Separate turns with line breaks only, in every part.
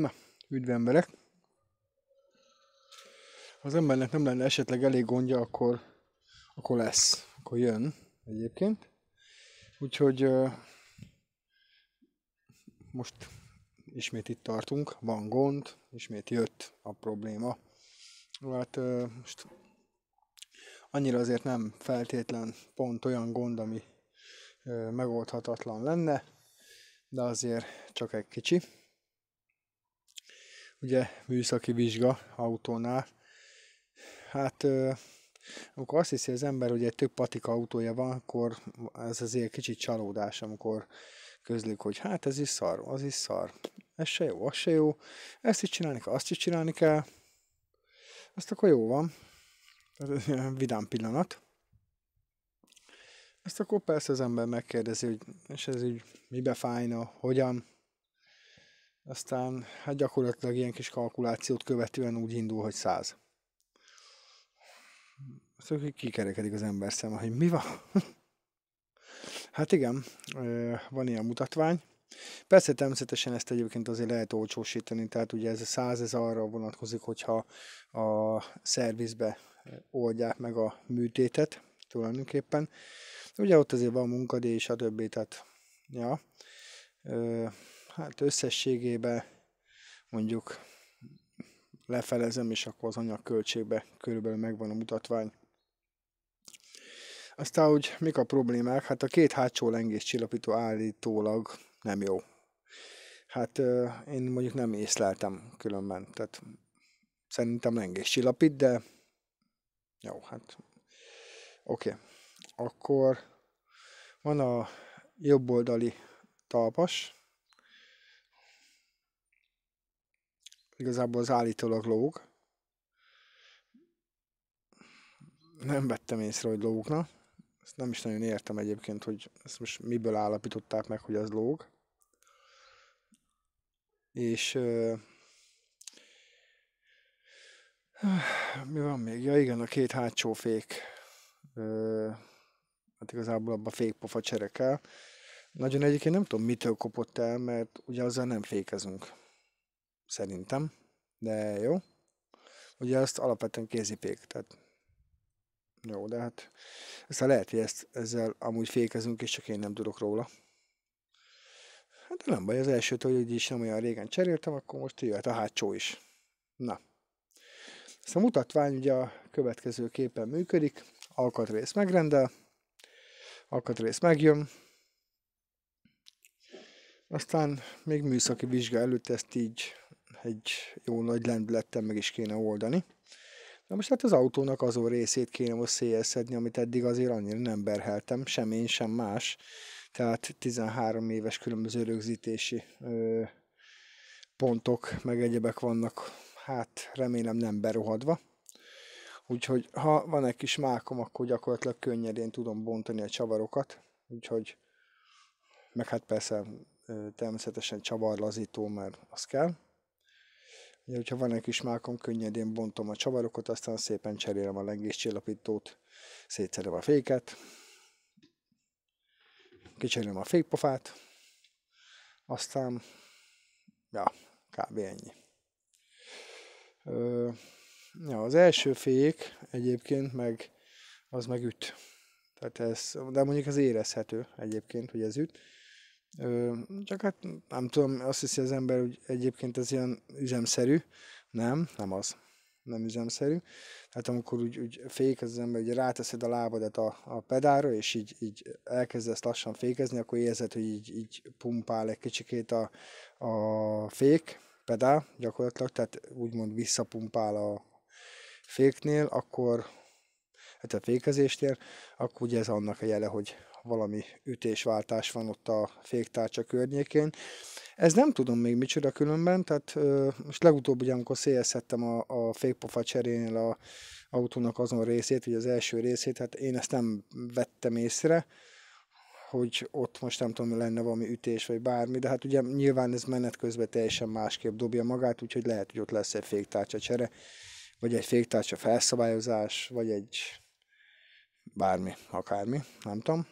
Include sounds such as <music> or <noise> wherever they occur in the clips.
Na, üdv emberek! Ha az embernek nem lenne esetleg elég gondja, akkor, akkor lesz, akkor jön egyébként. Úgyhogy most ismét itt tartunk, van gond, ismét jött a probléma. Hát most annyira azért nem feltétlen pont olyan gond, ami megoldhatatlan lenne, de azért csak egy kicsi ugye műszaki vizsga autónál. Hát amikor azt hiszi az ember, hogy egy több patika autója van, akkor ez azért kicsit csalódás, amikor közlik, hogy hát ez is szar, az is szar, ez se jó, az se jó, ezt is csinálni kell, azt is csinálni kell, azt akkor jó van, ez vidám pillanat. Ezt akkor persze az ember megkérdezi, hogy és ez így mibe fájna, hogyan, aztán hát gyakorlatilag ilyen kis kalkulációt követően úgy indul, hogy 100. Szóval hát, kikerekedik az ember szeme, hogy mi van? <laughs> hát igen, van ilyen mutatvány. Persze természetesen ezt egyébként azért lehet olcsósítani, tehát ugye ez a 100 ez arra vonatkozik, hogyha a szervizbe oldják meg a műtétet tulajdonképpen. Ugye ott azért van munkadíj, többi, Tehát, ja hát összességében mondjuk lefelezem, és akkor az anyagköltségbe körülbelül megvan a mutatvány. Aztán, hogy mik a problémák? Hát a két hátsó lengés csillapító állítólag nem jó. Hát én mondjuk nem észleltem különben, tehát szerintem lengés csillapít, de jó, hát oké. Okay. Akkor van a jobb oldali talpas, Igazából az állítólag lóg. Nem vettem észre, hogy lógna. Ezt nem is nagyon értem egyébként, hogy ezt most miből állapították meg, hogy az lóg. És Uh, mi van még? Ja igen, a két hátsó fék. Uh, hát igazából abban fékpofa cserekel. Nagyon egyébként nem tudom, mitől kopott el, mert ugye azzal nem fékezünk. Szerintem. De jó. Ugye azt alapvetően kézipék, tehát jó, de hát a lehet, hogy ezt, ezzel amúgy fékezünk, és csak én nem tudok róla. Hát nem baj, az elsőt, hogy így is nem olyan régen cseréltem, akkor most jöhet a hátsó is. Na. Ezt a mutatvány ugye a következő képen működik. Alkatrész megrendel, alkatrész megjön, aztán még műszaki vizsga előtt ezt így egy jó nagy lendülettel meg is kéne oldani. Na most hát az autónak azon részét kéne most széjjelszedni, amit eddig azért annyira nem berheltem, sem én, sem más. Tehát 13 éves különböző rögzítési ö, pontok, meg egyebek vannak, hát remélem nem berohadva. Úgyhogy ha van egy kis mákom, akkor gyakorlatilag könnyedén tudom bontani a csavarokat, úgyhogy meg hát persze természetesen csavarlazító, mert az kell. Ugye, hogyha van egy kis mákom, könnyedén bontom a csavarokat, aztán szépen cserélem a lengéscsillapítót, szétszerem a féket, kicserélem a fékpofát, aztán, ja, kb. ennyi. Ö, ja, az első fék egyébként meg, az meg üt. Tehát ez, de mondjuk ez érezhető egyébként, hogy ez üt. Ö, csak hát nem tudom, azt hiszi az ember, hogy egyébként ez ilyen üzemszerű. Nem, nem az. Nem üzemszerű. Tehát amikor úgy, úgy fékez az ember, hogy ráteszed a lábadat a, a pedára, és így, így elkezdesz lassan fékezni, akkor érzed, hogy így, így pumpál egy kicsikét a, a fék, pedál gyakorlatilag, tehát úgymond visszapumpál a féknél, akkor hát a fékezéstér, akkor ugye ez annak a jele, hogy valami ütésváltás van ott a féktárcsa környékén. Ez nem tudom még micsoda különben, tehát ö, most legutóbb ugye, amikor szélezhettem a, a fékpofa cserénél a autónak azon részét, vagy az első részét, hát én ezt nem vettem észre, hogy ott most nem tudom, lenne valami ütés, vagy bármi, de hát ugye nyilván ez menet közben teljesen másképp dobja magát, úgyhogy lehet, hogy ott lesz egy féktárcsa csere, vagy egy féktárcsa felszabályozás, vagy egy bármi, akármi, nem tudom.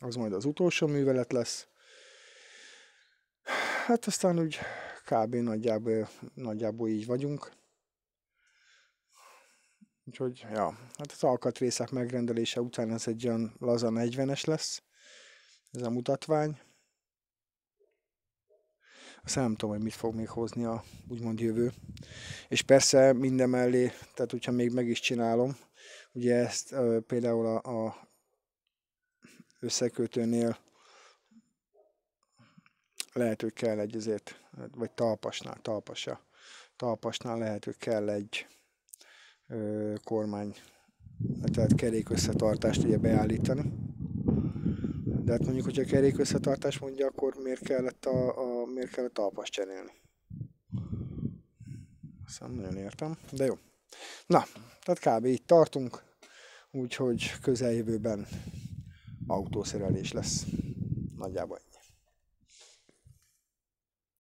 Az majd az utolsó művelet lesz. Hát aztán úgy kb. nagyjából, nagyjából így vagyunk. Úgyhogy, ja, hát az alkatrészek megrendelése után ez egy olyan laza 40-es lesz, ez a mutatvány. Azt nem tudom, hogy mit fog még hozni a úgymond jövő. És persze minden mellé, tehát hogyha még meg is csinálom, Ugye ezt például a, a összekötőnél lehet, hogy kell egy azért, vagy talpasnál, talpasa, talpasnál lehet, hogy kell egy ö, kormány, tehát kerék összetartást ugye beállítani. De hát mondjuk, hogyha kerék összetartás mondja, akkor miért kellett a, a miért kellett talpas cserélni? Szóval nagyon értem, de jó. Na, tehát kb. így tartunk, úgyhogy közeljövőben autószerelés lesz. Nagyjából